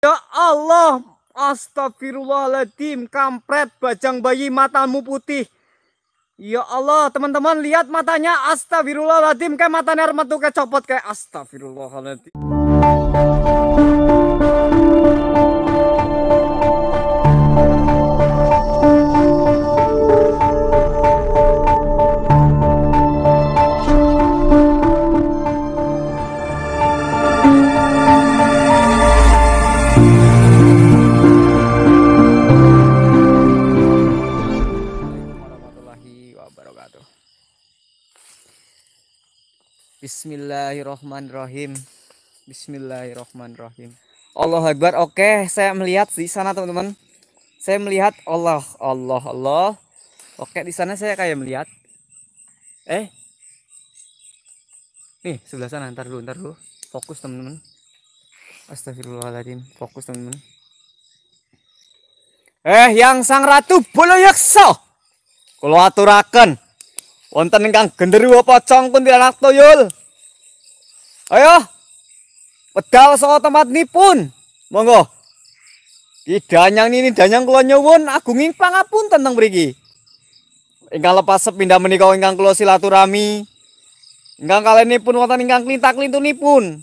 Ya Allah, astagfirullahaladzim, kampret, bajang bayi matamu putih. Ya Allah, teman-teman lihat matanya, astagfirullahaladzim, kayak matanya Arman kayak copot kayak astagfirullahaladzim. Bismillahirrahmanirrahim, Bismillahirrahmanirrahim. Allah Akbar. Oke, saya melihat di sana teman-teman. Saya melihat Allah, Allah, Allah. Oke, di sana saya kayak melihat. Eh. Nih, sebelah sana. Ntar dulu, ntar dulu. Fokus teman-teman. Astagfirullahaladzim. Fokus teman-teman. Eh, yang sang ratu bolo yakso. Kalau aturakan. Wonten ingkang genderuwo pocong nak toyol. Ayo. Pedal soal tempat nipun. Monggo. Di danyang ini danyang kula nyuwun agunging pangapun tentang mriki. Ingkang lepas sepindah menika ingkang kula silaturahmi. Ingkang pun wonten ingkang klintak-klintunipun.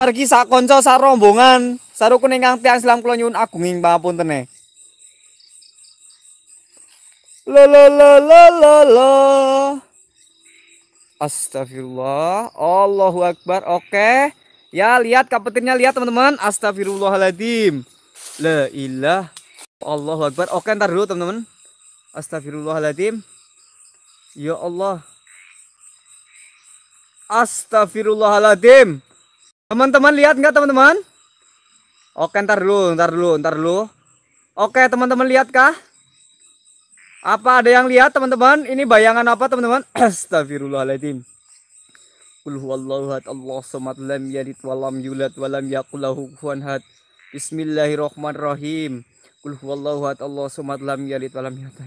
Margi sak konco sak rombongan sarukun ingkang tiang silam kula nyuwun agunging tene. Lo la la la la la Astagfirullah. Allahu Akbar. Oke. Ya, lihat kapetirnya lihat teman-teman. Astagfirullahaladzim. La ilah. Allahu Akbar. Oke, ntar dulu teman-teman. Astagfirullahaladzim. Ya Allah. Astagfirullahaladzim. Teman-teman lihat nggak teman-teman? Oke, ntar dulu, ntar dulu, ntar dulu. Oke, teman-teman lihat kah? Apa ada yang lihat teman-teman? Ini bayangan apa teman-teman? Astagfirullahaladzim. Qul huwallahu ahad Allahu samad lam yalid walam yulad wa lam yakul lahu Bismillahirrahmanirrahim. Qul huwallahu ahad Allahu samad lam yalid walam lam yulad.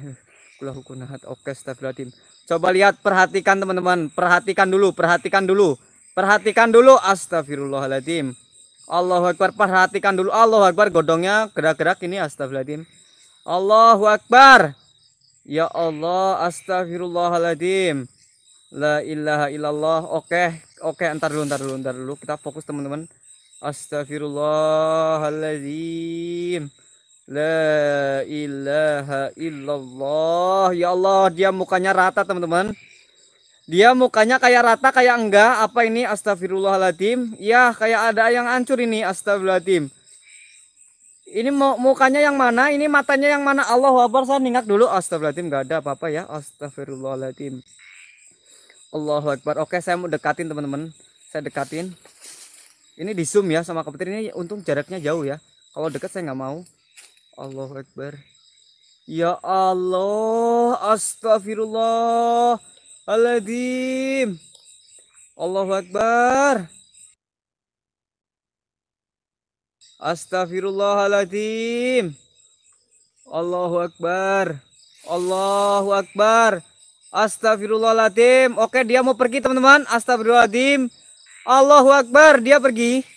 Qul Oke, astagfirullahaladzim. Coba lihat perhatikan teman-teman, perhatikan dulu, perhatikan dulu. Perhatikan dulu astagfirullahaladzim. Allahu akbar, perhatikan dulu. Allahu akbar, godongnya gerak-gerak ini astagfirullahaladzim. Allahu akbar. Ya Allah, astagfirullahaladzim. La ilaha illallah. Oke, oke, ntar dulu, ntar dulu, ntar dulu. Kita fokus teman-teman. Astagfirullahaladzim. La ilaha illallah. Ya Allah, dia mukanya rata teman-teman. Dia mukanya kayak rata, kayak enggak. Apa ini? Astagfirullahaladzim. Ya, kayak ada yang hancur ini. Astagfirullahaladzim ini mau mukanya yang mana? Ini matanya yang mana? Allah Akbar. Saya ingat dulu. Astagfirullahaladzim. Gak ada apa-apa ya. Astagfirullahaladzim. Allahu Akbar. Oke, saya mau dekatin teman-teman. Saya dekatin. Ini di zoom ya sama komputer. Ini untung jaraknya jauh ya. Kalau dekat saya nggak mau. Allahu Akbar. Ya Allah. Astagfirullah. Aladim. Allahu Akbar. Astaghfirullahaladzim. Allahu Akbar. Allahu Akbar. Astaghfirullahaladzim. Oke, dia mau pergi teman-teman. Astaghfirullahaladzim. Allahu Akbar. Dia pergi.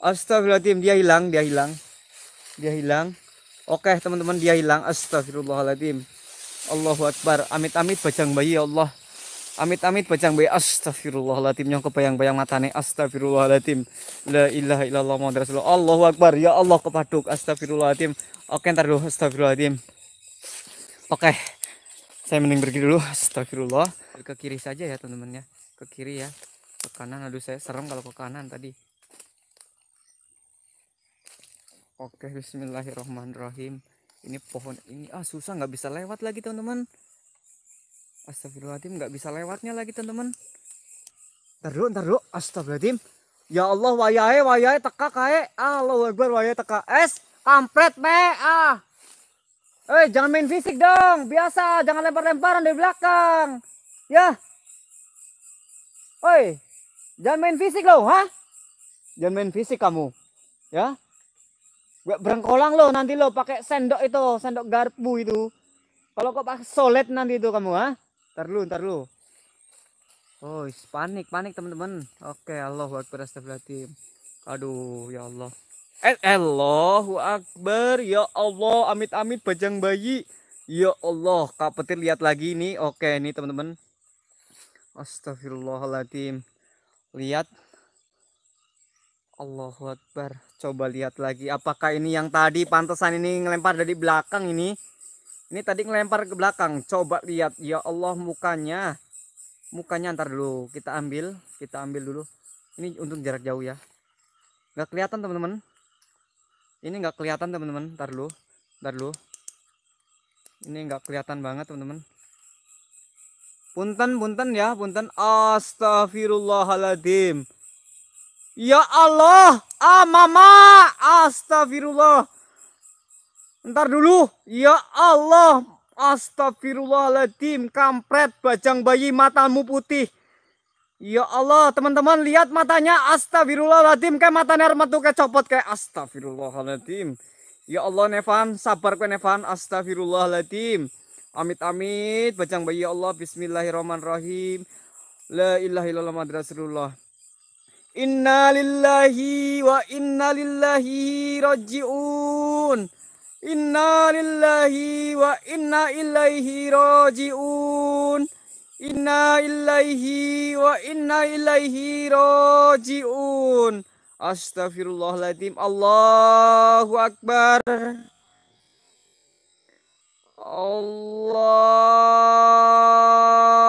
Astaghfirullahaladzim. Dia hilang, dia hilang. Dia hilang. Oke, teman-teman. Dia hilang. Astaghfirullahaladzim. Allahu Akbar. Amit-amit bajang bayi ya Allah. Amit-amit bajang bayi astagfirullahaladzim yang kebayang-bayang matane astagfirullahaladzim. La ilaha illallah Muhammad Rasulullah. Allahu Akbar ya Allah kepaduk astagfirullahaladzim. Oke ntar dulu astagfirullahaladzim. Oke. Saya mending pergi dulu astagfirullah. Ke kiri saja ya teman-teman ya. Ke kiri ya. Ke kanan aduh saya serem kalau ke kanan tadi. Oke bismillahirrahmanirrahim. Ini pohon ini ah susah nggak bisa lewat lagi teman-teman. Astagfirullahaladzim nggak bisa lewatnya lagi teman-teman. Ntar dulu, ntar dulu. Astagfirullahaladzim. Ya Allah wayahe wayahe teka kae. Allah wabar, wayahe teka. Es kampret me, ah. Eh jangan main fisik dong. Biasa jangan lempar-lemparan di belakang. Ya. Oi. Jangan main fisik loh, ha? Jangan main fisik kamu. Ya. Gue Berengkolang loh nanti lo pakai sendok itu, sendok garpu itu. Kalau kok pakai solet nanti itu kamu, ha? ntar lu ntar dulu oh panik panik teman-teman oke Allah buat Akbar astagfirullahaladzim aduh ya Allah eh Allahu Akbar ya Allah amit amit bajang bayi ya Allah kak petir lihat lagi ini oke ini teman-teman astagfirullahaladzim lihat Allahu Akbar coba lihat lagi apakah ini yang tadi pantesan ini ngelempar dari belakang ini ini tadi ngelempar ke belakang. Coba lihat. Ya Allah mukanya. Mukanya ntar dulu. Kita ambil. Kita ambil dulu. Ini untuk jarak jauh ya. Gak kelihatan teman-teman. Ini gak kelihatan teman-teman. Ntar dulu. Ntar dulu. Ini gak kelihatan banget teman-teman. Punten, punten ya. Punten. Astagfirullahaladzim. Ya Allah. Ah mama. Astagfirullah. Ntar dulu. Ya Allah. Astagfirullahaladzim. Kampret. Bajang bayi matamu putih. Ya Allah, teman-teman lihat matanya astagfirullahaladzim kayak matanya Arman tuh kayak copot kayak astagfirullahaladzim. Ya Allah Nevan, sabar kue Nevan, astagfirullahaladzim. Amit amit, bacang bayi ya Allah, bismillahirrahmanirrahim. La ilaha illallah madrasulullah. Inna lillahi wa inna lillahi roji'un. إنا لله وإنا إليه راجعون إنا إليه وإنا إليه راجعون أستغفر الله العظيم الله أكبر الله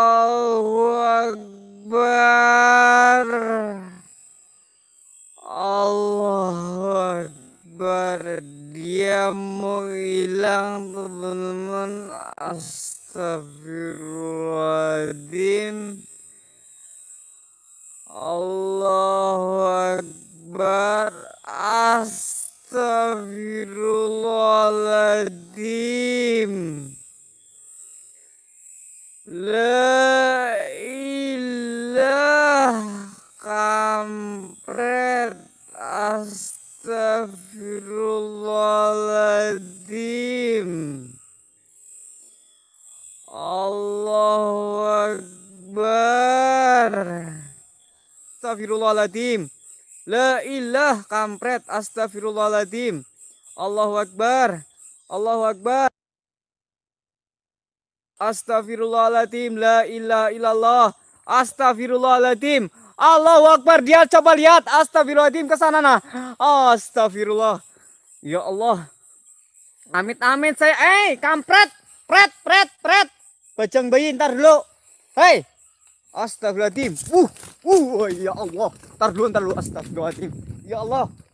Ya mau teman-teman astagfirullahaladzim Allahu Akbar astagfirullah العظيم Allahu Akbar Astagfirullahaladzim La ilah kampret Astagfirullahaladzim Allahu Akbar Allahu Akbar Astagfirullahaladzim La ilah ilallah Astagfirullahaladzim Allahu Akbar dia coba lihat Astagfirullahaladzim kesana nah Astagfirullah Ya Allah. Amit-amit saya. Eh, hey, kampret. Pret, pret, pret. Bajang bayi ntar dulu. Hei. Astagfirullahaladzim. Uh, uh, ya Allah. Ntar dulu, ntar dulu. Astagfirullahaladzim. Ya Allah.